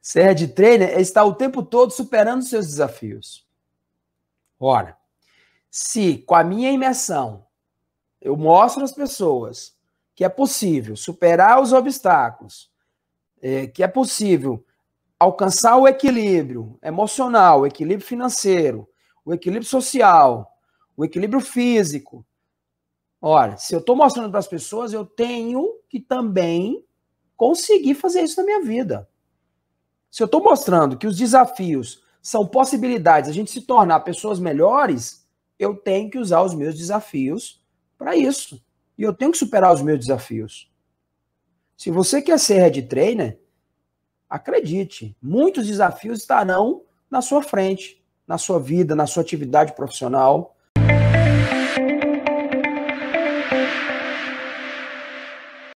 Ser é de trainer é estar o tempo todo superando seus desafios. Ora, se com a minha imersão eu mostro às pessoas que é possível superar os obstáculos, é, que é possível alcançar o equilíbrio emocional, o equilíbrio financeiro, o equilíbrio social, o equilíbrio físico. Olha, se eu estou mostrando para as pessoas, eu tenho que também conseguir fazer isso na minha vida. Se eu estou mostrando que os desafios são possibilidades a gente se tornar pessoas melhores, eu tenho que usar os meus desafios para isso. E eu tenho que superar os meus desafios. Se você quer ser head trainer, acredite, muitos desafios estarão na sua frente, na sua vida, na sua atividade profissional.